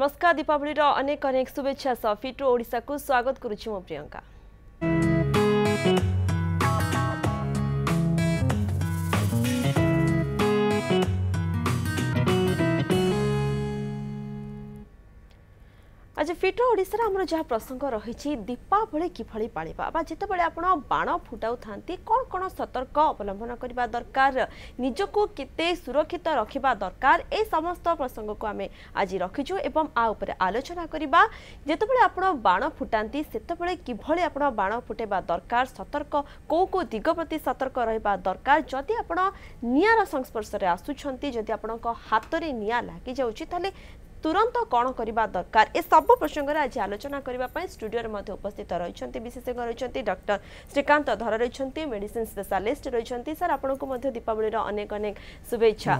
ନମସ୍କାର ଦୀପାବଳିର ଅନେକ ଅନେକ ଶୁଭେଚ୍ଛା ସହ ଫିଟ୍ରୁ ଓଡ଼ିଶାକୁ ସ୍ୱାଗତ କରୁଛି ମୁଁ ପ୍ରିୟଙ୍କା আজ আচ্ছা, ফিট ওড়িশার আমার যা প্রসঙ্গ রয়েছে দীপাবলি কিভাবে পাড়া বা যেতবে আপনার বাণ ফুটাও থাকে কণ কণ সতর্ক অবলম্বন করা দরকার নিজক কেতে সুরক্ষিত রাখা দরকার এই সমস্ত প্রসঙ্গক আমি আজ রখিছু এবং আ উপরে আলোচনা করা যেতবে আপনার বাণ ফুটাতে সেতবে কিভাবে আপনার বাণ ফুটাইবা দরকার সতর্ক কেউ কেউ দিগ প্রতি সতর্ক রহবা দরকার যদি আপনার নিয়ার সংস্পর্শে আসুচার যদি আপনার হাতরে নিয়া লাগি যাচ্ছে তাহলে ତୁରନ୍ତ କ'ଣ କରିବା ଦରକାର ଏସବୁ ପ୍ରସଙ୍ଗରେ ଆଜି ଆଲୋଚନା କରିବା ପାଇଁ ଷ୍ଟୁଡିଓରେ ମଧ୍ୟ ଉପସ୍ଥିତ ରହିଛନ୍ତି ବିଶେଷଜ୍ଞ ରହିଛନ୍ତି ଡକ୍ଟର ଶ୍ରୀକାନ୍ତ ଧର ରହିଛନ୍ତି ମେଡିସିନ୍ ସ୍ପେଶାଲିଷ୍ଟ ରହିଛନ୍ତି ସାର୍ ଆପଣଙ୍କୁ ମଧ୍ୟ ଦୀପାବଳିର ଅନେକ ଅନେକ ଶୁଭେଚ୍ଛା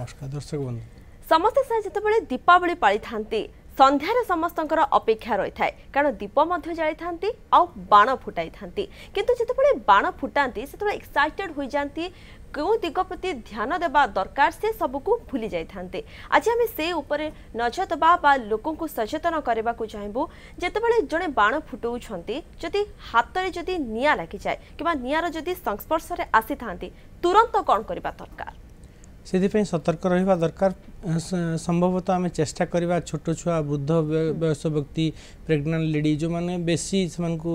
ସମସ୍ତେ ସାର୍ ଯେତେବେଳେ ଦୀପାବଳି ପାଳିଥାନ୍ତି ସନ୍ଧ୍ୟାରେ ସମସ୍ତଙ୍କର ଅପେକ୍ଷା ରହିଥାଏ କାରଣ ଦୀପ ମଧ୍ୟ ଜାଳିଥାନ୍ତି ଆଉ ବାଣ ଫୁଟାଇଥାନ୍ତି କିନ୍ତୁ ଯେତେବେଳେ ବାଣ ଫୁଟାନ୍ତି ସେତେବେଳେ ଏକ୍ସାଇଟେଡ୍ ହୋଇଯାନ୍ତି କେଉଁ ଦିଗ ପ୍ରତି ଧ୍ୟାନ ଦେବା ଦରକାର ସେ ସବୁକୁ ଭୁଲି ଯାଇଥାନ୍ତି ଆଜି ଆମେ ସେ ଉପରେ ନଜର ଦେବା ବା ଲୋକଙ୍କୁ ସଚେତନ କରିବାକୁ ଚାହିଁବୁ ଯେତେବେଳେ ଜଣେ ବାଣ ଫୁଟାଉଛନ୍ତି ଯଦି ହାତରେ ଯଦି ନିଆଁ ଲାଗିଯାଏ କିମ୍ବା ନିଆଁର ଯଦି ସଂସ୍ପର୍ଶରେ ଆସିଥାନ୍ତି ତୁରନ୍ତ କ'ଣ କରିବା ଦରକାର ସେଥିପାଇଁ ସତର୍କ ରହିବା ଦରକାର ସମ୍ଭବତଃ ଆମେ ଚେଷ୍ଟା କରିବା ଛୋଟ ଛୁଆ ବୃଦ୍ଧ ବୟସ ବ୍ୟକ୍ତି ପ୍ରେଗନାଣ୍ଟ ଲେଡ଼ି ଯେଉଁମାନେ ବେଶୀ ସେମାନଙ୍କୁ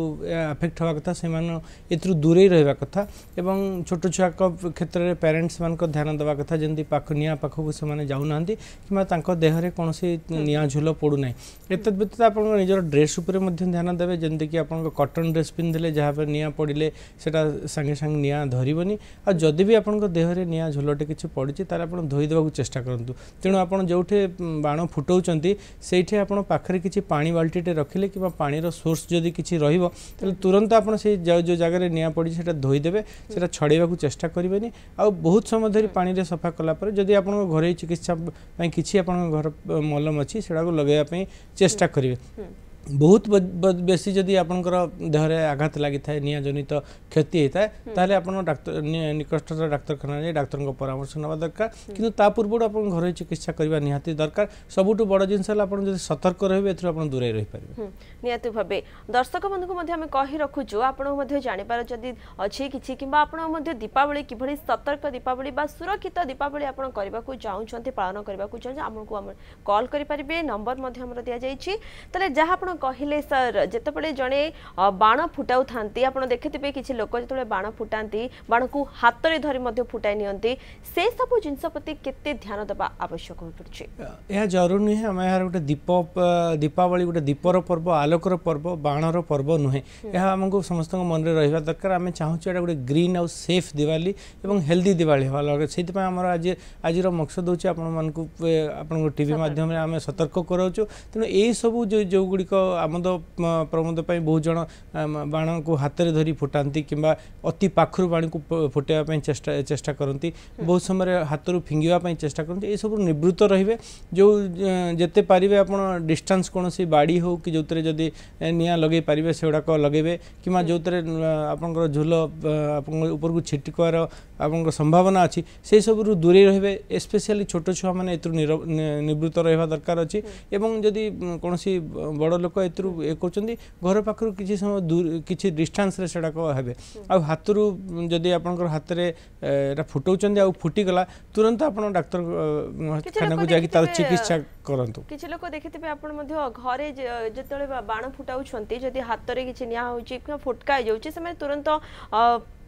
ଆଫେକ୍ଟ ହେବା କଥା ସେମାନେ ଏଥିରୁ ଦୂରେଇ ରହିବା କଥା ଏବଂ ଛୋଟ ଛୁଆଙ୍କ କ୍ଷେତ୍ରରେ ପ୍ୟାରେଣ୍ଟସ୍ମାନଙ୍କ ଧ୍ୟାନ ଦେବା କଥା ଯେମିତି ପାଖ ନିଆଁ ପାଖକୁ ସେମାନେ ଯାଉନାହାନ୍ତି କିମ୍ବା ତାଙ୍କ ଦେହରେ କୌଣସି ନିଆଁ ଝୁଲ ପଡ଼ୁନାହିଁ ଏତଦ୍ ବ୍ୟତୀତ ଆପଣଙ୍କ ନିଜର ଡ୍ରେସ୍ ଉପରେ ମଧ୍ୟ ଧ୍ୟାନ ଦେବେ ଯେମିତିକି ଆପଣଙ୍କ କଟନ୍ ଡ୍ରେସ୍ ପିନ୍ଧିଲେ ଯାହା ନିଆଁ ପଡ଼ିଲେ ସେଇଟା ସାଙ୍ଗେ ସାଙ୍ଗେ ନିଆଁ ଧରିବନି ଆଉ ଯଦି ବି ଆପଣଙ୍କ ଦେହରେ ନିଆଁ ଝୁଲଟି କିଛି ପଡ଼ିଛି ତାହେଲେ ଆପଣ ଧୋଇଦେବାକୁ ଚେଷ୍ଟା କରନ୍ତୁ ତେଣୁ ଆପଣ ଯେଉଁଠି ବାଣ ଫୁଟାଉଛନ୍ତି ସେଇଠି ଆପଣ ପାଖରେ କିଛି ପାଣି ବାଲ୍ଟିଟେ ରଖିଲେ କିମ୍ବା ପାଣିର ସୋର୍ସ ଯଦି କିଛି ରହିବ ତାହେଲେ ତୁରନ୍ତ ଆପଣ ସେଇ ଯେଉଁ ଜାଗାରେ ନିଆଁ ପଡ଼ିଛି ସେଇଟା ଧୋଇଦେବେ ସେଇଟା ଛଡ଼େଇବାକୁ ଚେଷ୍ଟା କରିବେନି ଆଉ ବହୁତ ସମୟ ଧରି ପାଣିରେ ସଫା କଲା ପରେ ଯଦି ଆପଣଙ୍କ ଘରୋଇ ଚିକିତ୍ସା ପାଇଁ କିଛି ଆପଣଙ୍କ ଘର ମଲମ ଅଛି ସେଟାକୁ ଲଗାଇବା ପାଇଁ ଚେଷ୍ଟା କରିବେ ବହୁତ ବେଶୀ ଯଦି ଆପଣଙ୍କର ଦେହରେ ଆଘାତ ଲାଗିଥାଏ ନିଆଁଜନିତ କ୍ଷତି ହେଇଥାଏ ତାହେଲେ ଆପଣ ଡାକ୍ତର ନିକଟସ୍ଥ ଡାକ୍ତରଖାନା ଯାଇ ଡାକ୍ତରଙ୍କ ପରାମର୍ଶ ନେବା ଦରକାର କିନ୍ତୁ ତା ପୂର୍ବରୁ ଆପଣ ଘରୋଇ ଚିକିତ୍ସା କରିବା ନିହାତି ଦରକାର ସବୁଠୁ ବଡ଼ ଜିନିଷ ହେଲା ଆପଣ ଯଦି ସତର୍କ ରହିବେ ଏଥିରୁ ଆପଣ ଦୂରେଇ ରହିପାରିବେ ନିହାତି ଭାବେ ଦର୍ଶକମାନଙ୍କୁ ମଧ୍ୟ ଆମେ କହି ରଖୁଛୁ ଆପଣଙ୍କୁ ମଧ୍ୟ ଜାଣିବାର ଯଦି ଅଛି କିଛି କିମ୍ବା ଆପଣ ମଧ୍ୟ ଦୀପାବଳି କିଭଳି ସତର୍କ ଦୀପାବଳି ବା ସୁରକ୍ଷିତ ଦୀପାବଳି ଆପଣ କରିବାକୁ ଚାହୁଁଛନ୍ତି ପାଳନ କରିବାକୁ ଚାହୁଁଛନ୍ତି ଆମକୁ କଲ୍ କରିପାରିବେ ନମ୍ବର ମଧ୍ୟ ଆମର ଦିଆଯାଇଛି ତାହେଲେ ଯାହା ଆପଣ ଆପଣ କହିଲେ ସାର୍ ଯେତେବେଳେ ଜଣେ ବାଣ ଫୁଟାଉଥାନ୍ତି ଆପଣ ଦେଖିଥିବେ କିଛି ଲୋକ ଯେତେବେଳେ ବାଣ ଫୁଟାନ୍ତି ବାଣକୁ ହାତରେ ଧରି ମଧ୍ୟ ଫୁଟାଇ ନିଅନ୍ତି ସେସବୁ ଜିନିଷ ପ୍ରତି କେତେ ଧ୍ୟାନ ଦେବା ଆବଶ୍ୟକ ହୋଇପଡ଼ୁଛି ଏହା ଜରୁରୀ ନୁହେଁ ଆମେ ଏହାର ଗୋଟେ ଦୀପ ଦୀପାବଳି ଗୋଟେ ଦୀପର ପର୍ବ ଆଲୋକର ପର୍ବ ବାଣର ପର୍ବ ନୁହେଁ ଏହା ଆମକୁ ସମସ୍ତଙ୍କ ମନରେ ରହିବା ଦରକାର ଆମେ ଚାହୁଁଛୁ ଏଇଟା ଗୋଟେ ଗ୍ରୀନ୍ ଆଉ ସେଫ୍ ଦିୱାଲି ଏବଂ ହେଲ୍ଦି ଦିୱାଲି ହେବା ଦରକାର ସେଇଥିପାଇଁ ଆମର ଆଜି ଆଜିର ମକସଦ ହେଉଛି ଆପଣମାନଙ୍କୁ ଆପଣଙ୍କ ଟିଭି ମାଧ୍ୟମରେ ଆମେ ସତର୍କ କରାଉଛୁ ତେଣୁ ଏଇସବୁ ଯେଉଁ ଯେଉଁଗୁଡ଼ିକ ଆମୋଦ ପ୍ରମୋଦ ପାଇଁ ବହୁ ଜଣ ବାଣକୁ ହାତରେ ଧରି ଫୁଟାନ୍ତି କିମ୍ବା ଅତି ପାଖରୁ ବାଣକୁ ଫୁଟାଇବା ପାଇଁ ଚେଷ୍ଟା ଚେଷ୍ଟା କରନ୍ତି ବହୁତ ସମୟରେ ହାତରୁ ଫିଙ୍ଗିବା ପାଇଁ ଚେଷ୍ଟା କରନ୍ତି ଏସବୁ ନିବୃତ୍ତ ରହିବେ ଯେଉଁ ଯେତେ ପାରିବେ ଆପଣ ଡିଷ୍ଟାନ୍ସ କୌଣସି ବାଡ଼ି ହେଉ କି ଯେଉଁଥିରେ ଯଦି ନିଆଁ ଲଗାଇ ପାରିବେ ସେଗୁଡ଼ାକ ଲଗାଇବେ କିମ୍ବା ଯେଉଁଥିରେ ଆପଣଙ୍କର ଝୁଲ ଆପଣଙ୍କ ଉପରକୁ ଛିଟିକିବାର ଆପଣଙ୍କର ସମ୍ଭାବନା ଅଛି ସେସବୁରୁ ଦୂରେଇ ରହିବେ ସ୍ପେଶିଆଲି ଛୋଟ ଛୁଆମାନେ ଏଥିରୁ ନିବୃତ୍ତ ରହିବା ଦରକାର ଅଛି ଏବଂ ଯଦି କୌଣସି ବଡ଼ ଲୋକ ଲୋକ ଏଥିରୁ ଇଏ କରୁଛନ୍ତି ଘର ପାଖରୁ କିଛି ସମୟ କିଛି ଡିଷ୍ଟାନ୍ସରେ ସେଗୁଡ଼ାକ ହେବେ ଆଉ ହାତରୁ ଯଦି ଆପଣଙ୍କର ହାତରେ ଏଇଟା ଫୁଟଉଛନ୍ତି ଆଉ ଫୁଟିଗଲା ତୁରନ୍ତ ଆପଣ ଡାକ୍ତରଖାନାକୁ ଯାଇକି ତାର ଚିକିତ୍ସା କରନ୍ତୁ କିଛି ଲୋକ ଦେଖିଥିବେ ଆପଣ ମଧ୍ୟ ଘରେ ଯେତେବେଳେ ବାଣ ଫୁଟାଉଛନ୍ତି ଯଦି ହାତରେ କିଛି ନିଆଁ ହେଉଛି କିମ୍ବା ଫୋଟକା ହେଇଯାଉଛି ସେମାନେ ତୁରନ୍ତ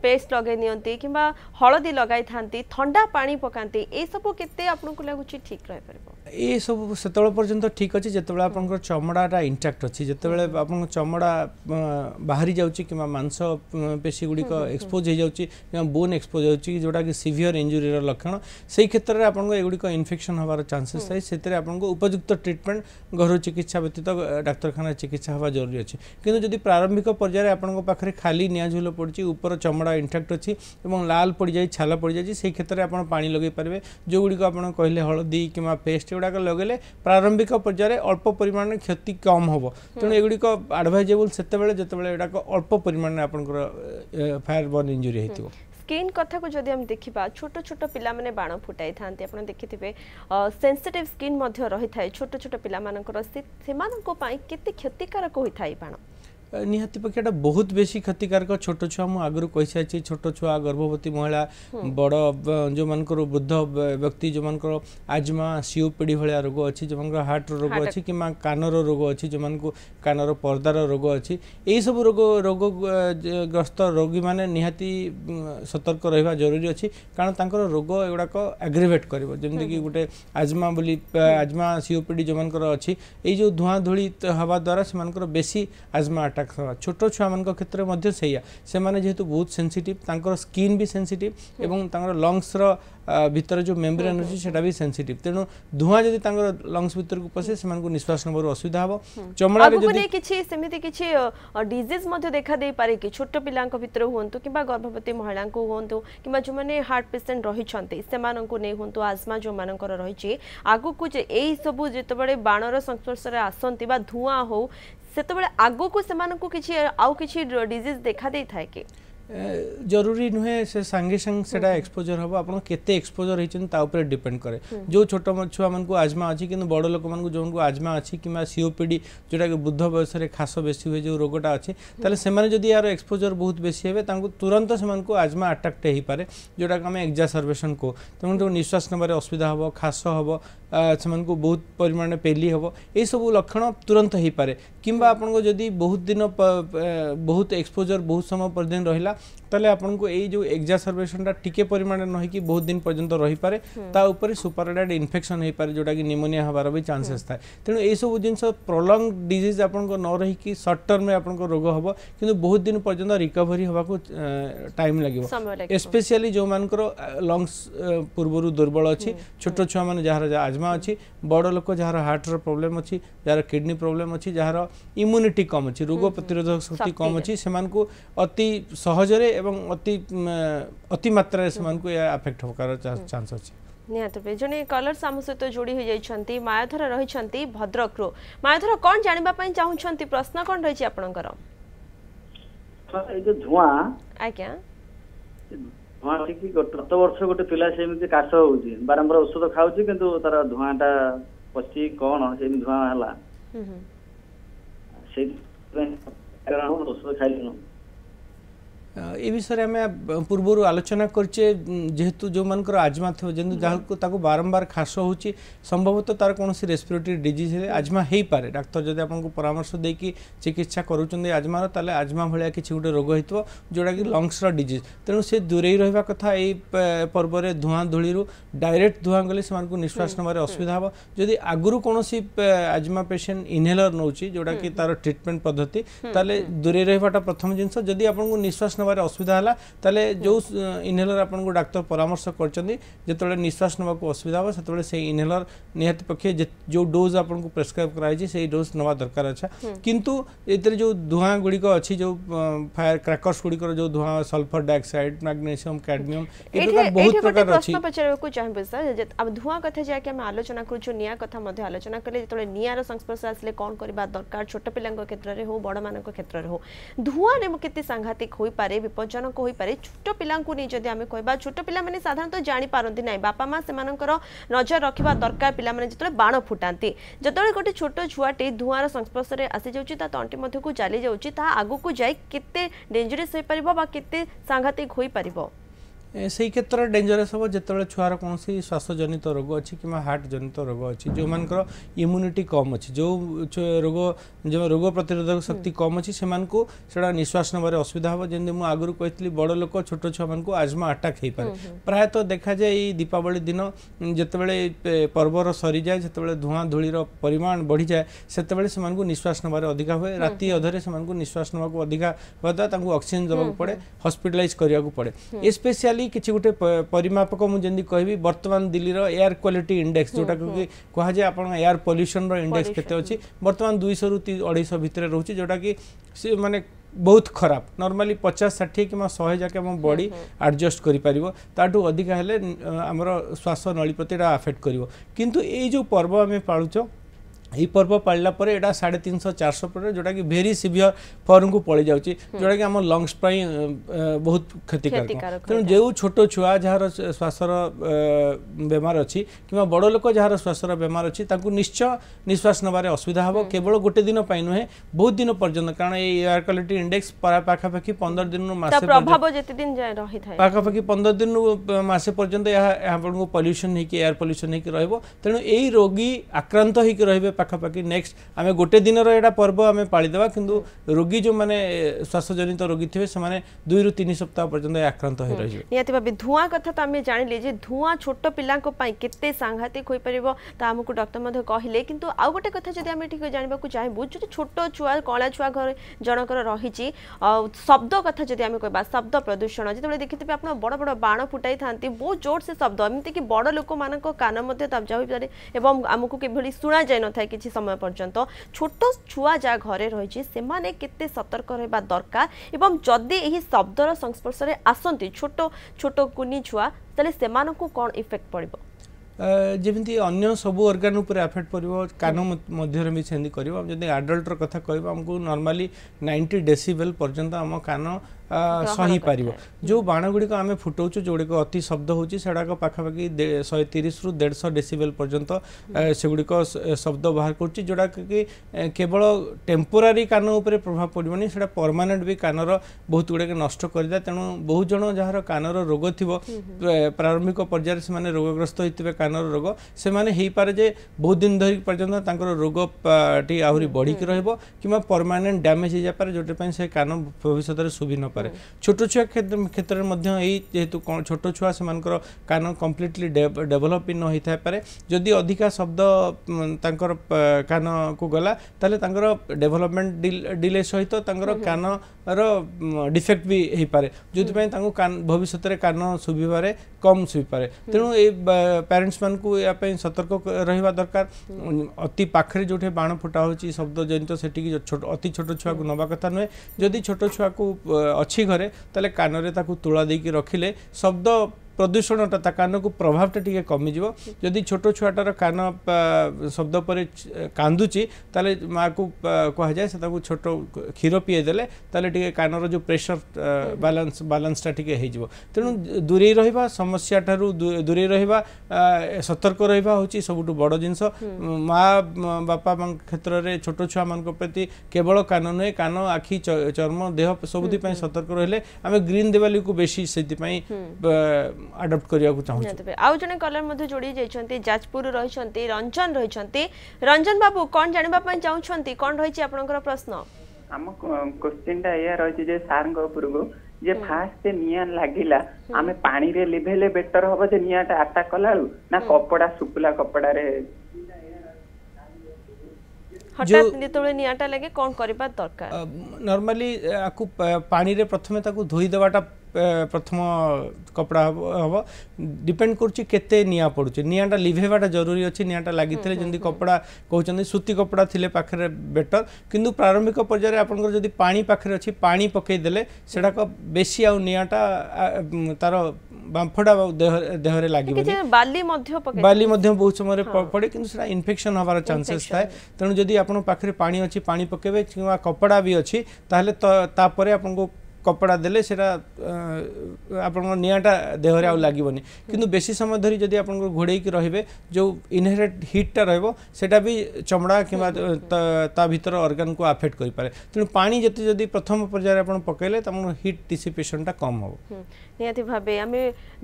পেস্ট লগাই নিয়ন্তি কিংবা হলদি লগাই থাকে থা পাঁ পকাতে এইসব কেতে আপনার লাগুচি ঠিক রইপার ଏସବୁ ସେତେବେଳେ ପର୍ଯ୍ୟନ୍ତ ଠିକ୍ ଅଛି ଯେତେବେଳେ ଆପଣଙ୍କର ଚମଡ଼ାଟା ଇଣ୍ଟାକ୍ଟ ଅଛି ଯେତେବେଳେ ଆପଣଙ୍କ ଚମଡ଼ା ବାହାରି ଯାଉଛି କିମ୍ବା ମାଂସ ପେଶୀ ଗୁଡ଼ିକ ଏକ୍ସପୋଜ୍ ହେଇଯାଉଛି କିମ୍ବା ବୋନ୍ ଏକ୍ସପୋଜ୍ ହେଉଛି ଯେଉଁଟାକି ସିଭିଅର୍ ଇଞ୍ଜୁରିର ଲକ୍ଷଣ ସେଇ କ୍ଷେତ୍ରରେ ଆପଣଙ୍କ ଏଗୁଡ଼ିକ ଇନଫେକ୍ସନ୍ ହେବାର ଚାନ୍ସେସ୍ ଥାଏ ସେଥିରେ ଆପଣଙ୍କୁ ଉପଯୁକ୍ତ ଟ୍ରିଟମେଣ୍ଟ ଘରୋଇ ଚିକିତ୍ସା ବ୍ୟତୀତ ଡାକ୍ତରଖାନାରେ ଚିକିତ୍ସା ହେବା ଜରୁରୀ ଅଛି କିନ୍ତୁ ଯଦି ପ୍ରାରମ୍ଭିକ ପର୍ଯ୍ୟାୟରେ ଆପଣଙ୍କ ପାଖରେ ଖାଲି ନିଆଁ ଝୁଲ ପଡ଼ିଛି ଉପର ଚମଡ଼ା ଇଣ୍ଟାକ୍ଟ ଅଛି ଏବଂ ଲାଲ ପଡ଼ିଯାଇଛି ଛାଲ ପଡ଼ିଯାଇଛି ସେଇ କ୍ଷେତ୍ରରେ ଆପଣ ପାଣି ଲଗାଇ ପାରିବେ ଯେଉଁଗୁଡ଼ିକ ଆପଣ କହିଲେ ହଳଦୀ କିମ୍ବା ପେଷ୍ଟ ଏଗୁଡ଼ାକ ଲଗାଇଲେ ପ୍ରାରମ୍ଭିକ ପର୍ଯ୍ୟାୟରେ ଅଳ୍ପ ପରିମାଣରେ କ୍ଷତି କମ୍ ହେବ ତେଣୁ ଏଗୁଡ଼ିକ ଆଡ଼ଭାଇଜେବୁଲ୍ ସେତେବେଳେ ଯେତେବେଳେ ଏଗୁଡ଼ାକ ଅଳ୍ପ ପରିମାଣରେ ଆପଣଙ୍କର ଫାୟାର ବର୍ନ ଇଞ୍ଜୁରି ହେଇଥିବ ସ୍କିନ୍ କଥାକୁ ଯଦି ଆମେ ଦେଖିବା ଛୋଟ ଛୋଟ ପିଲାମାନେ ବାଣ ଫୁଟାଇଥାନ୍ତି ଆପଣ ଦେଖିଥିବେ ସେନ୍ସିଟିଭ୍ ସ୍କିନ୍ ମଧ୍ୟ ରହିଥାଏ ଛୋଟ ଛୋଟ ପିଲାମାନଙ୍କର ସେମାନଙ୍କ ପାଇଁ କେତେ କ୍ଷତିକାରକ ହୋଇଥାଏ ବାଣ निहाति पक्ष बहुत बेसि क्षतिकारक छोट छुआ मुझे आगु कही सारी छोट छुआ गर्भवती महिला बड़ जो मान वृद्ध व्यक्ति जो मान आजमा सीओपीडी भाया रोग अच्छी जो मान रोग अच्छी कि कानर रोग अच्छी जो मान कान पर्दार रोग अच्छी यही सब रोग रोग ग्रस्त रोगी मैंने निहाती सतर्क रहा जरूरी अच्छी कारण तक रोग एगुड़ाक एग्रेवेट कर गोटे आजमा बोली आजमा सीओपीडी जो मान अच्छी ये जो धूआधूली हवा द्वारा से बेसी आजमा आटाक् ଆଟ୍ରାକ୍ଟ ହେବା ଛୋଟ ଛୁଆମାନଙ୍କ କ୍ଷେତ୍ରରେ ମଧ୍ୟ ସେଇଆ ସେମାନେ ଯେହେତୁ ବହୁତ ସେନ୍ସିଟିଭ୍ ତାଙ୍କର ସ୍କିନ୍ ବି ସେନ୍ସିଟିଭ୍ ଏବଂ ତାଙ୍କର ଲଙ୍ଗସର ଭିତରେ ଯେଉଁ ମେମ୍ବ୍ରେନ୍ ଅଛି ସେଇଟା ବି ସେନ୍ସିଟିଭ୍ ତେଣୁ ଧୂଆଁ ଯଦି ତାଙ୍କର ଲଙ୍ଗସ୍ ଭିତରକୁ ପଶେ ସେମାନଙ୍କୁ ନିଶ୍ୱାସ ନେବାରୁ ଅସୁବିଧା ହେବ ଚମଡ଼ାରେ ଯଦି କିଛି ସେମିତି କିଛି ଡିଜିଜ୍ ମଧ୍ୟ ଦେଖା ଦେଇପାରେ କି ଛୋଟ ପିଲାଙ୍କ ଭିତରେ ହୁଅନ୍ତୁ କିମ୍ବା ଗର୍ଭବତୀ ମହିଳାଙ୍କୁ ହୁଅନ୍ତୁ କିମ୍ବା ଯେଉଁମାନେ ହାର୍ଟ ପେସେଣ୍ଟ ରହିଛନ୍ତି ସେମାନଙ୍କୁ ନେଇ ହୁଅନ୍ତୁ ଆଜମା ଯେଉଁମାନଙ୍କର ରହିଛି ଆଗକୁ ଯେ ଏଇସବୁ ଯେତେବେଳେ ବାଣର ସଂସ୍ପର୍ଶରେ ଆସନ୍ତି ବା ଧୂଆଁ ହେଉ से आग को किसी डीज देखाई कि জরুরি নুহে সে সাঙ্গে সাঙ্গে সেটা এক্সপোজর হব আপনার কেতে এক্সপোজর হয়েছেন তা উপরে ডিপেন্ড করে যে ছোট ছুয়া মানুষ আজমা অছি কিন্তু বড় লোক মানুষ যে আজমা অছি কিংবা সিওপিডি যেটাকে বৃদ্ধ বয়সের খাস বেশি হুয়ে যে রোগটা আছে তাহলে সেমানে যদি এর এক্সপোজর বহুত বেশি হবে তাঁকু তুরন্ত সেমানকু আজমা আটাকটে হইপারে যেটাকে আমি এক্সাসর্ভেসন কো তেমন নিঃশ্বাস নেবার অসুবিধা হব খাস হব সেমানকু বহুত পরিমাণে পেলি হব এইসব লক্ষণ তুরন্ত হইপারে কিংবা আপনার যদি বহুত দিন বহুত এক্সপোজর বহুত সময় পর্যন্ত রহিলা तेल आपन को ये एक्जा सर्वेक्षण टीके परिमाण न होकर बहुत दिन पर्यटन रही पारे ताऊपर सुपरडाइड इनफेक्शन हो पारे जोटा कि निमोनिया हमार भी चानसेस था तेणु यू जिन प्रलंग डीज आप न रही सर्ट टर्म में आप रोग हम कि बहुत दिन पर्यटन रिकवरी हाँ को टाइम लगे एस्पेसियाली जो मर लंगस पूर्व दुर्बल अच्छी छोट छुआ मान जार आजमा अच्छी बड़ लोक जार हार्टर प्रोब्लेम अच्छी जार किडनी प्रोब्लेम अच्छी जार इम्यूनिटी कम अच्छी रोग प्रतिरोधक शक्ति कम अच्छी से अति सहज ସହଜରେ ଏବଂ ଅତି ଅତିମାତ୍ରାରେ ସେମାନଙ୍କୁ ଏହା ଆଫେକ୍ଟ ହେବାର ଚାନ୍ସ ଅଛି ନିହାତି ଭାବେ ଜଣେ କଲର୍ସ ଆମ ସହିତ ଯୋଡ଼ି ହୋଇଯାଇଛନ୍ତି ମାୟାଧର ରହିଛନ୍ତି ଭଦ୍ରକରୁ ମାୟାଧର କ'ଣ ଜାଣିବା ପାଇଁ ଚାହୁଁଛନ୍ତି ପ୍ରଶ୍ନ କ'ଣ ରହିଛି ଆପଣଙ୍କର ଧୂଆଁ ଆଜ୍ଞା ଧୂଆଁ ଠିକି ଗତ ବର୍ଷ ଗୋଟେ ପିଲା ସେମିତି କାଶ ହେଉଛି ବାରମ୍ବାର ଔଷଧ ଖାଉଛି କିନ୍ତୁ ତାର ଧୂଆଁଟା ପଚି କ'ଣ ସେମିତି ଧୂଆଁ ହେଲା ସେଇଥିପାଇଁ ଔଷଧ ଖାଇଲୁନୁ ଏ ବିଷୟରେ ଆମେ ପୂର୍ବରୁ ଆଲୋଚନା କରିଛେ ଯେହେତୁ ଯେଉଁମାନଙ୍କର ଆଜମା ଥିବ ଯେହେତୁ ଯାହାକୁ ତାକୁ ବାରମ୍ବାର ଖାସ ହେଉଛି ସମ୍ଭବତଃ ତାର କୌଣସି ରେସ୍ପିରେଟୋରୀ ଡିଜିଜ୍ ହେଲେ ଆଜମା ହେଇପାରେ ଡାକ୍ତର ଯଦି ଆପଣଙ୍କୁ ପରାମର୍ଶ ଦେଇକି ଚିକିତ୍ସା କରୁଛନ୍ତି ଆଜମାର ତାହେଲେ ଆଜମା ଭଳିଆ କିଛି ଗୋଟେ ରୋଗ ହେଇଥିବ ଯେଉଁଟାକି ଲଙ୍ଗସ୍ର ଡିଜିଜ୍ ତେଣୁ ସେ ଦୂରେଇ ରହିବା କଥା ଏଇ ପର୍ବରେ ଧୂଆଁ ଧୂଳିରୁ ଡାଇରେକ୍ଟ ଧୂଆଁ ଗଲେ ସେମାନଙ୍କୁ ନିଶ୍ୱାସ ନେବାରେ ଅସୁବିଧା ହେବ ଯଦି ଆଗରୁ କୌଣସି ଆଜମା ପେସେଣ୍ଟ ଇନହେଲର ନେଉଛି ଯେଉଁଟାକି ତାର ଟ୍ରିଟମେଣ୍ଟ ପଦ୍ଧତି ତାହେଲେ ଦୂରେଇ ରହିବାଟା ପ୍ରଥମ ଜିନିଷ ଯଦି ଆପଣଙ୍କୁ ନିଶ୍ୱାସ नवर असुविधा है तेल जो इनहेलर आपको डाक्तर परामर्श करते निश्वास नाक असुविधा हाँ से, से इनहेलर निहती पक्षे जो डोज आपको प्रेसक्राइब कराई डोज नवा दरकार अच्छा किंतु ये जो धूआ गुड़िक अच्छी जो फायर क्राकर्स गुड़िक जो धूआ सल्फर डाइअक्साइड मैग्नेसीयम कैडमिम बहुत प्रकार धुआं कथा जैक आम आलोचना कले जो निर संस्पर्श आसे कौन करवा दरकार छोट पिला क्षेत्र में हो बड़ मान क्षेत्र में हो धूआ ने के सांघातिक हो पार ହୋଇପାରେ ବିପଜ୍ଜନକ ହୋଇପାରେ ଛୋଟ ପିଲାଙ୍କୁ ନେଇ ଯଦି ଆମେ କହିବା ଛୋଟ ପିଲାମାନେ ସାଧାରଣତଃ ଜାଣିପାରନ୍ତି ନାହିଁ ବାପା ମା ସେମାନଙ୍କର ନଜର ରଖିବା ଦରକାର ପିଲାମାନେ ଯେତେବେଳେ ବାଣ ଫୁଟାନ୍ତି ଯେତେବେଳେ ଗୋଟେ ଛୋଟ ଛୁଆଟି ଧୂଆଁର ସଂସ୍ପର୍ଶରେ ଆସିଯାଉଛି ତା ତଣ୍ଟି ମଧ୍ୟକୁ ଚାଲିଯାଉଛି ତାହା ଆଗକୁ ଯାଇ କେତେ ଡେଞ୍ଜରସ୍ ହୋଇପାରିବ ବା କେତେ ସାଂଘାତିକ ହୋଇପାରିବ से क्षेत्र में डेजरस हम जो छुआर कौन श्वास जनित रोग अच्छी कि हार्ट जनित रोग अच्छी जो मान इम्यूनिटी कम अच्छी जो रोग जो रोग प्रतिरोधक शक्ति हम्म. कम अच्छी से निश्वास नवर असुविधा हम जमी आगुरी कही बड़ लोक छोट छुआ आजमा आटाक हो पाए प्रायत देखा जाए यीपावली दिन जिते पर्वर सरी जाए जिते धूआ धूलीर परिमाण बढ़ी जाए से निश्वास नवे अधिका हुए रात अधरे से निश्वास नाक अधिका हुआ द्वारा अक्सीजेन देवाक पड़े हस्पिटालाइज करवाक पड़े स्पेशली ଏଭଳି କିଛି ଗୋଟେ ପରିମାପକ ମୁଁ ଯେମିତି କହିବି ବର୍ତ୍ତମାନ ଦିଲ୍ଲୀର ଏୟାର କ୍ୱାଲିଟି ଇଣ୍ଡେକ୍ସ ଯେଉଁଟାକୁ କି କୁହାଯାଏ ଆପଣଙ୍କ ଏୟାର ପଲ୍ୟୁସନର ଇଣ୍ଡେକ୍ସ କେତେ ଅଛି ବର୍ତ୍ତମାନ ଦୁଇଶହରୁ ଅଢ଼େଇଶହ ଭିତରେ ରହୁଛି ଯେଉଁଟାକି ସେ ମାନେ ବହୁତ ଖରାପ ନର୍ମାଲି ପଚାଶ ଷାଠିଏ କିମ୍ବା ଶହେ ଯାକେ ଆମ ବଡ଼ି ଆଡ଼ଜଷ୍ଟ କରିପାରିବ ତାଠୁ ଅଧିକା ହେଲେ ଆମର ଶ୍ୱାସ ନଳୀପତିଟା ଆଫେକ୍ଟ କରିବ କିନ୍ତୁ ଏଇ ଯେଉଁ ପର୍ବ ଆମେ ପାଳୁଛ ये पर्व पड़ा पर यहाँ साढ़े तीन सौ चार सौ जोटा कि भेरी सीभीयर फर्म को पड़ जा जोटा आम लंगस बहुत क्षतिकारक तेनाली जो छोट छुआ जार श्वास बेमार अच्छी कि बड़ लोक जार श्वास बेमार अच्छी निश्चय निश्वास नवे असुविधा हम केवल गोटे दिन पर नुह बहुत दिन पर्यटन कारण ये एयर क्वाट इंडेक्स पाखापाखी पंद्रह दिन पाखापाखी पंद्रह दिन मसे पर्यटन पल्यूशन एयर पल्यूशन रोग रोगी आक्रांत हो रहा ପାଖାପାଖି ନେକ୍ସଟ ଆମେ ଗୋଟେ ଦିନର ଏଇଟା ପର୍ବ ଆମେ ପାଳିଦେବା କିନ୍ତୁ ରୋଗୀ ଯେଉଁମାନେ ଶ୍ୱାସଜନିତ ରୋଗୀ ଥିବେ ସେମାନେ ଦୁଇରୁ ତିନି ସପ୍ତାହ ପର୍ଯ୍ୟନ୍ତ ଆକ୍ରାନ୍ତ ହୋଇ ରହିବେ ନିହାତି ଭାବେ ଧୂଆଁ କଥା ତ ଆମେ ଜାଣିଲେ ଯେ ଧୂଆଁ ଛୋଟ ପିଲାଙ୍କ ପାଇଁ କେତେ ସାଂଘାତିକ ହୋଇପାରିବ ତା ଆମକୁ ଡକ୍ଟର ମଧ୍ୟ କହିଲେ କିନ୍ତୁ ଆଉ ଗୋଟେ କଥା ଯଦି ଆମେ ଟିକେ ଜାଣିବାକୁ ଚାହିଁବୁ ଯଦି ଛୋଟ ଛୁଆ କଳା ଛୁଆ ଘରେ ଜଣଙ୍କର ରହିଛି ଶବ୍ଦ କଥା ଯଦି ଆମେ କହିବା ଶବ୍ଦ ପ୍ରଦୂଷଣ ଯେତେବେଳେ ଦେଖିଥିବେ ଆପଣ ବଡ଼ ବଡ଼ ବାଣ ଫୁଟାଇଥାନ୍ତି ବହୁତ ଜୋରସେ ଶବ୍ଦ ଏମିତିକି ବଡ଼ ଲୋକମାନଙ୍କ କାନ ମଧ୍ୟ ଦବଜା ହୋଇପାରେ ଏବଂ ଆମକୁ କିଭଳି ଶୁଣାଯାଇ ନଥାଏ କିଛି ସମୟ ପର୍ଯ୍ୟନ୍ତ ଛୋଟ ଛୁଆ ଯାହା ଘରେ ରହିଛି ସେମାନେ କେତେ ସତର୍କ ରହିବା ଦରକାର ଏବଂ ଯଦି ଏହି ଶବ୍ଦର ସଂସ୍ପର୍ଶରେ ଆସନ୍ତି ଛୋଟ ଛୋଟ କୁନି ଛୁଆ ତାହେଲେ ସେମାନଙ୍କୁ କ'ଣ ଇଫେକ୍ଟ ପଡ଼ିବ ଯେମିତି ଅନ୍ୟ ସବୁ ଅର୍ଗାନ ଉପରେ ଆଫେକ୍ଟ କରିବ କାନ ମଧ୍ୟରେ ବି ସେମିତି କରିବ ଯଦି ଆଡଲ୍ଟର କଥା କହିବା ଆମକୁ ନର୍ମାଲି ନାଇଣ୍ଟି ଡେସିବେଲ୍ ପର୍ଯ୍ୟନ୍ତ ଆମ କାନ ସହିପାରିବ ଯେଉଁ ବାଣ ଗୁଡ଼ିକ ଆମେ ଫୁଟାଉଛୁ ଯେଉଁଗୁଡ଼ିକ ଅତି ଶବ୍ଦ ହେଉଛି ସେଗୁଡ଼ାକ ପାଖାପାଖି ଶହେ ତିରିଶରୁ ଦେଢ଼ଶହ ଡେସିବେଲ୍ ପର୍ଯ୍ୟନ୍ତ ସେଗୁଡ଼ିକ ଶବ୍ଦ ବାହାର କରୁଛି ଯେଉଁଟାକି କେବଳ ଟେମ୍ପୋରାରୀ କାନ ଉପରେ ପ୍ରଭାବ ପଡ଼ିବନି ସେଇଟା ପରମାନେଣ୍ଟ ବି କାନର ବହୁତ ଗୁଡ଼ାକ ନଷ୍ଟ କରିଦେଲା ତେଣୁ ବହୁତ ଜଣ ଯାହାର କାନର ରୋଗ ଥିବ ପ୍ରାରମ୍ଭିକ ପର୍ଯ୍ୟାୟରେ ସେମାନେ ରୋଗଗ୍ରସ୍ତ ହୋଇଥିବେ କାନର ରୋଗ ସେମାନେ ହେଇପାରେ ଯେ ବହୁତ ଦିନ ଧରି ପର୍ଯ୍ୟନ୍ତ ତାଙ୍କର ରୋଗଟି ଆହୁରି ବଢ଼ିକି ରହିବ କିମ୍ବା ପରମାନେଣ୍ଟ ଡ୍ୟାମେଜ୍ ହେଇଯାଇପାରେ ଯେଉଁଟା ପାଇଁ ସେ କାନ ଭବିଷ୍ୟତରେ ଶୁଭି ନପାରେ पारे छोट छुआ क्षेत्र में छोट छुआ से कान कम्प्लीटली डेभलपिंग न होता पारे जदि अधिका शब्द कान को गला तेल डेभलपमेंट डिले सहित कान डिफेक्ट भी हो पाए जो भविष्य में कान शुभवे कम शुभपे तेणु ये पेरेन्ट्स मानक सतर्क रहा दरकार अति पाखे जो बाण फुटा हो शब्द जनित से अति छोट छुआ को नवा कथा नुहे जदि छोट छुआ को ଅଛି ଘରେ ତାହେଲେ କାନରେ ତାକୁ ତୁଳା ଦେଇକି ରଖିଲେ ଶବ୍ଦ ପ୍ରଦୂଷଣଟା ତା କାନକୁ ପ୍ରଭାବଟା ଟିକେ କମିଯିବ ଯଦି ଛୋଟ ଛୁଆଟାର କାନ ଶବ୍ଦ ପରେ କାନ୍ଦୁଛି ତାହେଲେ ମାଆକୁ କୁହାଯାଏ ସେ ତାକୁ ଛୋଟ କ୍ଷୀର ପିଏଦେଲେ ତାହେଲେ ଟିକେ କାନର ଯେଉଁ ପ୍ରେସର ବାଲାନ୍ସ ବାଲାନ୍ସଟା ଟିକେ ହେଇଯିବ ତେଣୁ ଦୂରେଇ ରହିବା ସମସ୍ୟା ଠାରୁ ଦୂରେଇ ରହିବା ସତର୍କ ରହିବା ହେଉଛି ସବୁଠୁ ବଡ଼ ଜିନିଷ ମା ବାପା କ୍ଷେତ୍ରରେ ଛୋଟ ଛୁଆମାନଙ୍କ ପ୍ରତି କେବଳ କାନ ନୁହେଁ କାନ ଆଖି ଚର୍ମ ଦେହ ସବୁଥିପାଇଁ ସତର୍କ ରହିଲେ ଆମେ ଗ୍ରୀନ୍ ଦେୱାଲିକୁ ବେଶୀ ସେଥିପାଇଁ আডপ্ট କରିବାକୁ চাহুবে ଆଉ ଜଣେ କଲର ମଧ୍ୟ ଯୋଡି ଯାଇଛନ୍ତି ଯାଜପୁର ରହିଛନ୍ତି ରଞ୍ଜନ ରହିଛନ୍ତି ରଞ୍ଜନ ବାବୁ କଣ ଜାଣିବା ପାଇଁ ଚାହୁଁଛନ୍ତି କଣ ରହିଛି ଆପଣଙ୍କର ପ୍ରଶ୍ନ ଆମ କୋଶ୍ଚିନ୍ଟା ଏଇଆ ରହିଛି ଯେ ସାରଙ୍କ ଉପରକୁ ଯେ ଫାଷ୍ଟ ନିଆଁ ଲାଗିଲା ଆମେ ପାଣିରେ ଲିଭେଇଲେ ବେଟର ହବ ଯେ ନିଆଁଟା ଆଟାକ୍ କଲାବେଳୁ ନା କପଡା ଶୁଖିଲା କପଡାରେ ହଠାତ୍ ଯେତେବେଳେ ନିଆଁଟା ଲାଗେ କ'ଣ କରିବା ଦରକାର ନର୍ମାଲି ଆକୁ ପାଣିରେ ପ୍ରଥମେ ତାକୁ ଧୋଇ ଦେବାଟା প্রথম কপড়া হব ডিপেন্ড করছি কেতে নিয়া পড়ুছে নিয়াটা লিভাইবাটা জরুরি অছি নিয়াটা লাগিলে যেমন কপড়া কৌন সুতি কপড়া থিলে পাখে বেটর কিন্তু প্রারম্ভিক পর্যায়ে আপনার যদি পাঁচ পাখে অছি পাঁচ পকাই দেলে সেটা বেশি আউ নিয়াটা তার বাম্ফটা দেহরে লাগিব বালি মধ্যে বহু সময় পড়ে কিন্তু সেটা ইনফেকশন হবার চান্সেস থাকে তেমন যদি আপনার পাখে পাঁচ অছি পাঁচ পকাইবে কিংবা কপড়া বি অছি তাহলে তাপরে আপনার कपड़ा देले सेटा आपनको नियाटा देहरे आउ लागिवनि किंतु बेसी समय धरि जदि आपनको घोडै कि रहिबे जो इनहेरेंट हीट टा रहबो सेटा भी चमड़ा कि ता, ता भीतर ऑर्गन को अफेक्ट करि पारे तिन पानी जति जदि प्रथम पर्याय आपन पकेले त हमर हीट डिसिपेशन टा कम हो नियाति भाबे आमे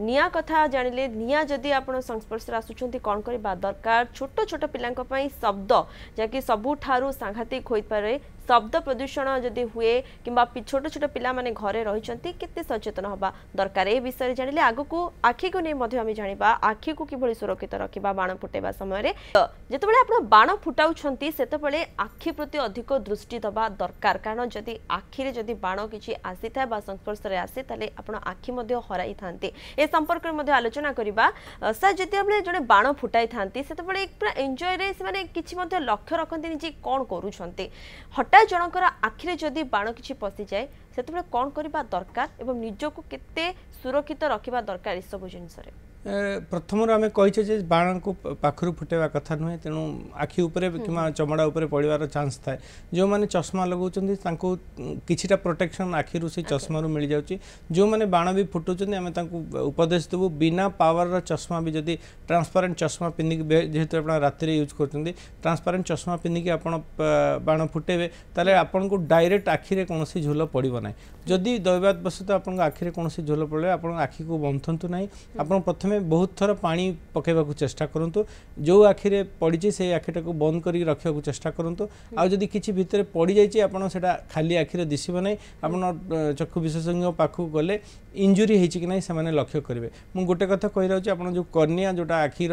निया कथा जानिले निया जदि आपन संस्पर्श रासुचंती कोन करबा दरकार छोटो छोटो पिलांक पई शब्द जकि सबु थारु सांघातिक होइ पारे শব্দ প্রদূষণ যদি হুয়ে কিংবা ছোট ছোট পিলামানে ঘরে রয়েছেন কেতে সচেতন হওয়া দরকার এ বিষয়ে জাঁলে আগুকু আখিকে নিয়ে আমি জাঁয়া আখিকে কিভাবে সুরক্ষিত রাখা বাণ ফুটাইবা সময় যেতবে আপনার বাণ ফুটাউছেন সেতবে আখি প্রতি অধিক দৃষ্টি দেওয়া দরকার কারণ যদি আখিরে যদি বাণ কিছু আসি থাকে বা সংস্পর্শে আসে তাহলে আপনার আখি হরাই থাকে এ সম্পর্কে আলোচনা করা স্যার যেতবে জন বাণ ফুটাই থাকে সেতবে পুরা এনজয়ে সে কিছু লক্ষ্য রাখতে যে কম করছেন হঠাৎ হঠাৎ জনকর আখিরে যদি বাণ কিছু পশিযায়ে সেতবে কণ করা দরকার এবং নিজকে কেতে সুরক্ষিত রাখা দরকার এসব জিনিসরে ପ୍ରଥମରୁ ଆମେ କହିଛେ ଯେ ବାଣକୁ ପାଖରୁ ଫୁଟାଇବା କଥା ନୁହେଁ ତେଣୁ ଆଖି ଉପରେ କିମ୍ବା ଚମଡ଼ା ଉପରେ ପଡ଼ିବାର ଚାନ୍ସ ଥାଏ ଯେଉଁମାନେ ଚଷମା ଲଗାଉଛନ୍ତି ତାଙ୍କୁ କିଛିଟା ପ୍ରୋଟେକ୍ସନ୍ ଆଖିରୁ ସେଇ ଚଷମାରୁ ମିଳିଯାଉଛି ଯେଉଁମାନେ ବାଣ ବି ଫୁଟୁଛନ୍ତି ଆମେ ତାଙ୍କୁ ଉପଦେଶ ଦେବୁ ବିନା ପାୱାରର ଚଷମା ବି ଯଦି ଟ୍ରାନ୍ସପାରେଣ୍ଟ ଚଷମା ପିନ୍ଧିକି ଯେହେତୁ ଆପଣ ରାତିରେ ୟୁଜ୍ କରୁଛନ୍ତି ଟ୍ରାନ୍ସପାରେଣ୍ଟ ଚଷମା ପିନ୍ଧିକି ଆପଣ ବାଣ ଫୁଟେଇବେ ତାହେଲେ ଆପଣଙ୍କୁ ଡାଇରେକ୍ଟ ଆଖିରେ କୌଣସି ଝୋଲ ପଡ଼ିବ ନାହିଁ ଯଦି ଦୈବାତ ବଶତଃ ଆପଣଙ୍କ ଆଖିରେ କୌଣସି ଝୋଲ ପଡ଼ିବ ଆପଣ ଆଖିକୁ ବନ୍ଧନ୍ତୁ ନାହିଁ ଆପଣ ପ୍ରଥମେ ପ୍ରଥମେ ବହୁତ ଥର ପାଣି ପକାଇବାକୁ ଚେଷ୍ଟା କରନ୍ତୁ ଯେଉଁ ଆଖିରେ ପଡ଼ିଛି ସେଇ ଆଖିଟାକୁ ବନ୍ଦ କରିକି ରଖିବାକୁ ଚେଷ୍ଟା କରନ୍ତୁ ଆଉ ଯଦି କିଛି ଭିତରେ ପଡ଼ିଯାଇଛି ଆପଣ ସେଇଟା ଖାଲି ଆଖିରେ ଦିଶିବ ନାହିଁ ଆପଣ ଚକ୍ଷୁ ବିଶେଷଜ୍ଞ ପାଖକୁ ଗଲେ ইঞ্জুরি হয়েছে কি না সে লক্ষ্য করবে মু গোটে কথা কইরাছি আপনার যে কর্নিয়া যেটা আখির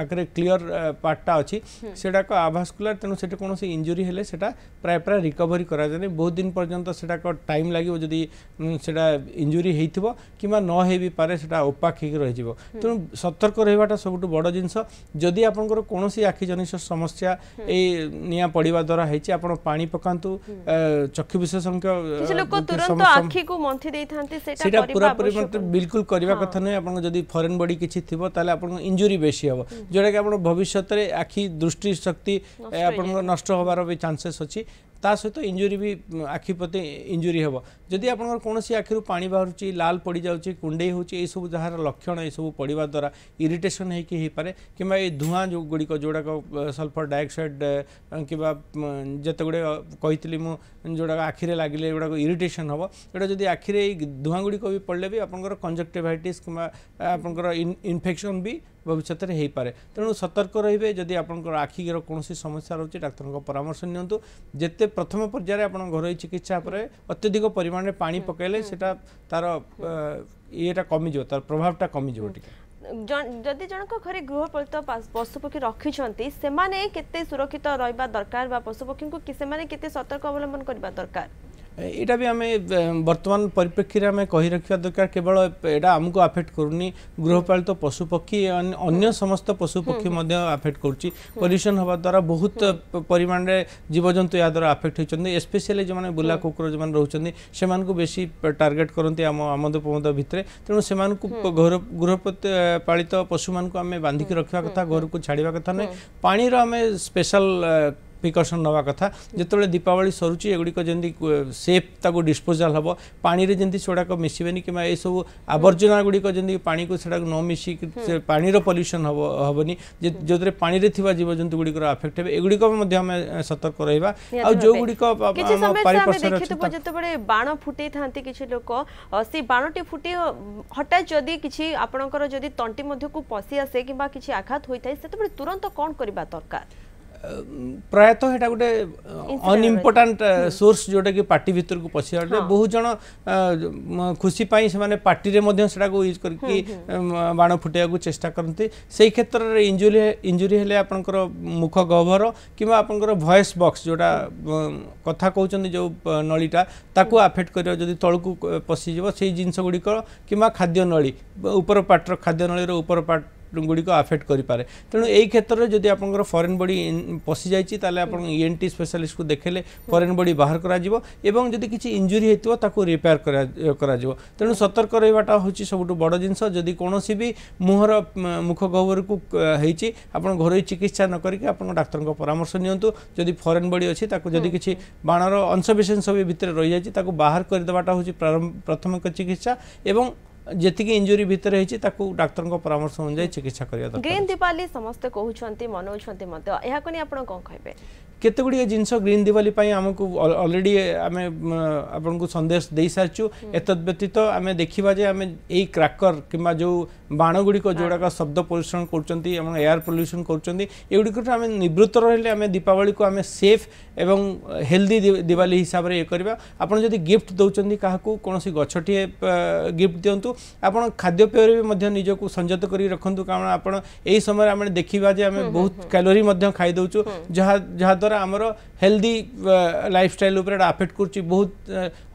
আগে ক্লিয়র পার্টটা অছি সেটা আভাসকুলার তেমন সেটা কোণী ইঞ্জুরি হলে সেটা প্রায় প্রায় রিকভরি করা যায় বহুত দিন পর্যন্ত সেটা টাইম লাগিব যদি সেটা ইঞ্জুরি হয়েছিল কিংবা ন হয়ে পারে সেটা ওপাক হয়ে রয়েছে তেমন সতর্ক রহবাটা সবুঠ বড় জিনিস যদি আপনার কোণী আখি জনিত সমস্যা এই নিয়া পড়া দ্বারা হয়েছে আপনার পা পকাতু চক্ষু বিশেষজ্ঞ লোক তুরন্ত আখিকে মন্থি দিয়ে ଯଦି ସେଟା ସେଟା ପୁରା ପରିମାଣରେ ବିଲକୁଲ କରିବା କଥା ନୁହେଁ ଆପଣଙ୍କ ଯଦି ଫରେନ୍ ବଡି କିଛି ଥିବ ତାହେଲେ ଆପଣଙ୍କ ଇଞ୍ଜୁରୀ ବେଶୀ ହେବ ଯେଉଁଟାକି ଆପଣ ଭବିଷ୍ୟତରେ ଆଖି ଦୃଷ୍ଟିଶକ୍ତି ଆପଣଙ୍କ ନଷ୍ଟ ହେବାର ବି ଚାନ୍ସେସ୍ ଅଛି ତା ସହିତ ଇଞ୍ଜୁରି ବି ଆଖି ପ୍ରତି ଇଞ୍ଜୁରି ହେବ ଯଦି ଆପଣଙ୍କର କୌଣସି ଆଖିରୁ ପାଣି ବାହାରୁଛି ଲାଲ ପଡ଼ିଯାଉଛି କୁଣ୍ଡେଇ ହେଉଛି ଏଇସବୁ ଯାହାର ଲକ୍ଷଣ ଏସବୁ ପଡ଼ିବା ଦ୍ୱାରା ଇରିଟେସନ୍ ହେଇକି ହେଇପାରେ କିମ୍ବା ଏଇ ଧୂଆଁ ଯେଉଁ ଗୁଡ଼ିକ ଯେଉଁଗୁଡ଼ାକ ସଲଫର ଡାଇଅକ୍ସାଇଡ଼ କିମ୍ବା ଯେତେ ଗୁଡ଼ିଏ କହିଥିଲି ମୁଁ ଯେଉଁଗୁଡ଼ାକ ଆଖିରେ ଲାଗିଲେ ଏଗୁଡ଼ାକ ଇରିଟେସନ୍ ହେବ ଏଗୁଡ଼ା ଯଦି ଆଖିରେ ଏଇ ଧୂଆଁ ଗୁଡ଼ିକ ବି ପଡ଼ିଲେ ବି ଆପଣଙ୍କର କଞ୍ଜକ୍ଟିଭାଇଟିସ୍ କିମ୍ବା ଆପଣଙ୍କର ଇନଫେକ୍ସନ୍ ବି ভবিষ্যতের হয়েপরে তেমন সতর্ক রহবে যদি আপনার আখির কৌশি সমস্যা রয়েছে ডাক্তার পরামর্শ নিউ যেতে প্রথম পর্যায়ে আপনার ঘরোই চিকিৎসা পরে অত্যধিক পরিমাণে পা পকাইলে সেটা তার ইয়েটা কমিযোগ তার প্রভাবটা কমিযোগ টিকে ଯଦି ଜଣଙ୍କ ଘରେ ଗୃହପାଳିତ ପଶୁପକ୍ଷୀ ରଖିଛନ୍ତି ସେମାନେ କେତେ ସୁରକ୍ଷିତ ରହିବା ଦରକାର ବା ପଶୁପକ୍ଷୀଙ୍କୁ ସେମାନେ କେତେ ସତର୍କ ଅବଲମ୍ବନ କରିବା ଦରକାର ଏଇଟା ବି ଆମେ ବର୍ତ୍ତମାନ ପରିପ୍ରେକ୍ଷୀରେ ଆମେ କହି ରଖିବା ଦରକାର କେବଳ ଏଇଟା ଆମକୁ ଆଫେକ୍ଟ କରୁନି ଗୃହପାଳିତ ପଶୁପକ୍ଷୀ ଅନ୍ୟ ସମସ୍ତ ପଶୁପକ୍ଷୀ ମଧ୍ୟ ଆଫେକ୍ଟ କରୁଛି ପଲ୍ୟୁସନ୍ ହେବା ଦ୍ୱାରା ବହୁତ ପରିମାଣରେ ଜୀବଜନ୍ତୁ ଏହା ଦ୍ୱାରା ଆଫେକ୍ଟ ହେଉଛନ୍ତି ଏସ୍ପେସିଆଲି ଯେଉଁମାନେ ବୁଲା କୁକୁର ଯେଉଁମାନେ ରହୁଛନ୍ତି ସେମାନଙ୍କୁ ବେଶୀ ଟାର୍ଗେଟ୍ କରନ୍ତି ଆମ ଆମୋଦ ପ୍ରମୋଦ ଭିତରେ ତେଣୁ ସେମାନଙ୍କୁ ଗୃହପାଳିତ ପଶୁମାନଙ୍କୁ ଆମେ ବାନ୍ଧିକି ରଖିବା କଥା ଘରକୁ ଛାଡ଼ିବା କଥା ନୁହେଁ ପାଣିର ଆମେ ସ୍ପେଶାଲ ପ୍ରିକସନ ନେବା କଥା ଯେତେବେଳେ ଦୀପାବଳି ସରୁଛି ଏଗୁଡ଼ିକ ଯେମିତି ସେଫ୍ ତାକୁ ଡିସ୍ପୋଜାଲ୍ ହେବ ପାଣିରେ ଯେମିତି ସେଗୁଡ଼ାକ ମିଶିବେନି କିମ୍ବା ଏସବୁ ଆବର୍ଜନା ଗୁଡ଼ିକ ଯେମିତି ପାଣିକୁ ସେଟାକୁ ନ ମିଶିକି ସେ ପାଣିର ପଲ୍ୟୁସନ୍ ହେବ ହେବନି ଯେଉଁଥିରେ ପାଣିରେ ଥିବା ଜୀବଜନ୍ତୁ ଗୁଡ଼ିକର ଆଫେକ୍ଟ ହେବେ ଏଗୁଡ଼ିକ ମଧ୍ୟ ଆମେ ସତର୍କ ରହିବା ଆଉ ଯେଉଁଗୁଡ଼ିକ ଯେତେବେଳେ ବାଣ ଫୁଟେଇଥାନ୍ତି କିଛି ଲୋକ ସେ ବାଣଟି ଫୁଟି ହଠାତ୍ ଯଦି କିଛି ଆପଣଙ୍କର ଯଦି ତଣ୍ଟି ମଧ୍ୟକୁ ପଶି ଆସେ କିମ୍ବା କିଛି ଆଘାତ ହୋଇଥାଏ ସେତେବେଳେ ତୁରନ୍ତ କ'ଣ କରିବା ଦରକାର ପ୍ରାୟତଃ ସେଇଟା ଗୋଟେ ଅନଇମ୍ପୋର୍ଟାଣ୍ଟ ସୋର୍ସ ଯେଉଁଟାକି ପାର୍ଟି ଭିତରକୁ ପଶିବାରେ ବହୁତ ଜଣ ଖୁସି ପାଇଁ ସେମାନେ ପାର୍ଟିରେ ମଧ୍ୟ ସେଟାକୁ ୟୁଜ୍ କରିକି ବାଣ ଫୁଟାଇବାକୁ ଚେଷ୍ଟା କରନ୍ତି ସେଇ କ୍ଷେତ୍ରରେ ଇଞ୍ଜୁରି ଇଞ୍ଜୁରି ହେଲେ ଆପଣଙ୍କର ମୁଖ ଗହ୍ୱର କିମ୍ବା ଆପଣଙ୍କର ଭଏସ୍ ବକ୍ସ ଯେଉଁଟା କଥା କହୁଛନ୍ତି ଯେଉଁ ନଳୀଟା ତାକୁ ଆଫେକ୍ଟ କରିବ ଯଦି ତଳକୁ ପଶିଯିବ ସେଇ ଜିନିଷ ଗୁଡ଼ିକ କିମ୍ବା ଖାଦ୍ୟ ନଳୀ ଉପର ପାର୍ଟର ଖାଦ୍ୟ ନଳୀର ଉପର ପାର୍ଟ ଗୁଡ଼ିକ ଆଫେକ୍ଟ କରିପାରେ ତେଣୁ ଏଇ କ୍ଷେତ୍ରରେ ଯଦି ଆପଣଙ୍କର ଫରେନ୍ ବଡ଼ି ପଶିଯାଇଛି ତାହେଲେ ଆପଣ ଇଏନ୍ଟି ସ୍ପେଶାଲିଷ୍ଟକୁ ଦେଖେଇଲେ ଫରେନ୍ ବଡ଼ି ବାହାର କରାଯିବ ଏବଂ ଯଦି କିଛି ଇଞ୍ଜୁରି ହୋଇଥିବ ତାକୁ ରିପେୟାର କରାଯିବ ତେଣୁ ସତର୍କ ରହିବାଟା ହେଉଛି ସବୁଠୁ ବଡ଼ ଜିନିଷ ଯଦି କୌଣସି ବି ମୁହଁର ମୁଖ ଗହ୍ୱରକୁ ହେଇଛି ଆପଣ ଘରୋଇ ଚିକିତ୍ସା ନ କରିକି ଆପଣ ଡାକ୍ତରଙ୍କ ପରାମର୍ଶ ନିଅନ୍ତୁ ଯଦି ଫରେନ୍ ବଡ଼ି ଅଛି ତାକୁ ଯଦି କିଛି ବାଣର ଅଂଶବିଶେଷ ବି ଭିତରେ ରହିଯାଇଛି ତାକୁ ବାହାର କରିଦେବାଟା ହେଉଛି ପ୍ରାରମ୍ଭ ପ୍ରାଥମିକ ଚିକିତ୍ସା ଏବଂ जी इंजुरी भितर ताकू डाक्तर परामर्श अनुजाई चिकित्सा करिया ग्रीन दीपाली समस्त कहते मनोहर कहते केतग जिनस ग्रीन दीवाली आमको अलरेडी आम आपको सन्देश दे सारी एतद व्यतीत आम देखा जे आम यर कि जो ବାଣଗୁଡ଼ିକ ଯେଉଁଗୁଡ଼ାକ ଶବ୍ଦ ପ୍ରଦୂଷଣ କରୁଛନ୍ତି ଏବଂ ଏୟାର ପଲ୍ୟୁସନ୍ କରୁଛନ୍ତି ଏଗୁଡ଼ିକଠୁ ଆମେ ନିବୃତ୍ତ ରହିଲେ ଆମେ ଦୀପାବଳିକୁ ଆମେ ସେଫ୍ ଏବଂ ହେଲ୍ଦି ଦିୱାଲି ହିସାବରେ ଇଏ କରିବା ଆପଣ ଯଦି ଗିଫ୍ଟ ଦେଉଛନ୍ତି କାହାକୁ କୌଣସି ଗଛଟିଏ ଗିଫ୍ଟ ଦିଅନ୍ତୁ ଆପଣ ଖାଦ୍ୟପେୟରେ ବି ମଧ୍ୟ ନିଜକୁ ସଂଯତ କରି ରଖନ୍ତୁ କାରଣ ଆପଣ ଏହି ସମୟରେ ଆମେ ଦେଖିବା ଯେ ଆମେ ବହୁତ କ୍ୟାଲୋରୀ ମଧ୍ୟ ଖାଇଦେଉଛୁ ଯାହା ଯାହାଦ୍ୱାରା ଆମର ହେଲ୍ଦି ଲାଇଫଷ୍ଟାଇଲ୍ ଉପରେ ଏଇଟା ଆଫେକ୍ଟ କରୁଛି ବହୁତ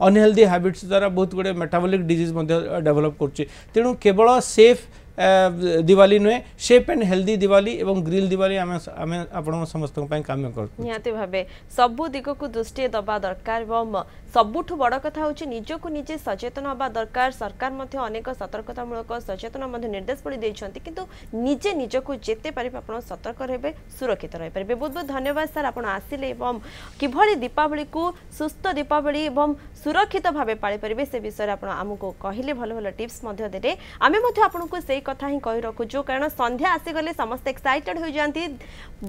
ଅନହେଲ୍ଦି ହ୍ୟାବିଟ୍ସ ଦ୍ୱାରା ବହୁତ ଗୁଡ଼ିଏ ମେଟାବୋଲିକ୍ ଡିଜିଜ୍ ମଧ୍ୟ ଡେଭଲପ୍ କରୁଛି ତେଣୁ କେବଳ ସେଫ୍ ଦିୱାଲି ନୁହେଁ ସେଫ୍ ଆଣ୍ଡ ହେଲ୍ଦି ଦିୱାଲି ଏବଂ ଗ୍ରିଲ୍ ଦିୱାଲି ଆମେ ଆମେ ଆପଣଙ୍କ ସମସ୍ତଙ୍କ ପାଇଁ କାମ୍ୟ କରୁଛୁ ନିହାତି ଭାବେ ସବୁ ଦିଗକୁ ଦୃଷ୍ଟି ଦେବା ଦରକାର ଏବଂ ସବୁଠୁ ବଡ଼ କଥା ହେଉଛି ନିଜକୁ ନିଜେ ସଚେତନ ହେବା ଦରକାର ସରକାର ମଧ୍ୟ ଅନେକ ସତର୍କତାମୂଳକ ସଚେତନ ମଧ୍ୟ ନିର୍ଦ୍ଦେଶ ପଡ଼ି ଦେଇଛନ୍ତି କିନ୍ତୁ ନିଜେ ନିଜକୁ ଯେତେ ପାରିବେ ଆପଣ ସତର୍କ ରହିବେ ସୁରକ୍ଷିତ ରହିପାରିବେ ବହୁତ ବହୁତ ଧନ୍ୟବାଦ ସାର୍ ଆପଣ ଆସିଲେ ଏବଂ କିଭଳି ଦୀପାବଳିକୁ ସୁସ୍ଥ ଦୀପାବଳି ଏବଂ ସୁରକ୍ଷିତ ଭାବେ ପାଳିପାରିବେ ସେ ବିଷୟରେ ଆପଣ ଆମକୁ କହିଲେ ଭଲ ଭଲ ଟିପ୍ସ ମଧ୍ୟ ଦେଲେ ଆମେ ମଧ୍ୟ ଆପଣଙ୍କୁ ସେଇ କଥା ହିଁ କହି ରଖୁଛୁ କାରଣ ସନ୍ଧ୍ୟା ଆସିଗଲେ ସମସ୍ତେ ଏକ୍ସାଇଟେଡ଼ ହୋଇଯାଆନ୍ତି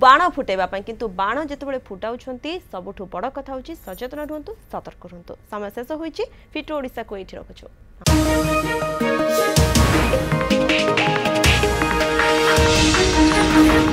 ବାଣ ଫୁଟାଇବା ପାଇଁ କିନ୍ତୁ ବାଣ ଯେତେବେଳେ ଫୁଟାଉଛନ୍ତି ସବୁଠୁ ବଡ଼ କଥା ହେଉଛି ସଚେତନ ରୁହନ୍ତୁ ସତର୍କ ରୁହନ୍ତୁ ସମୟ ଶେଷ ହୋଇଛି ଫିଟ୍ ଓଡ଼ିଶାକୁ ଏଇଠି ରଖୁଛୁ We'll be right back.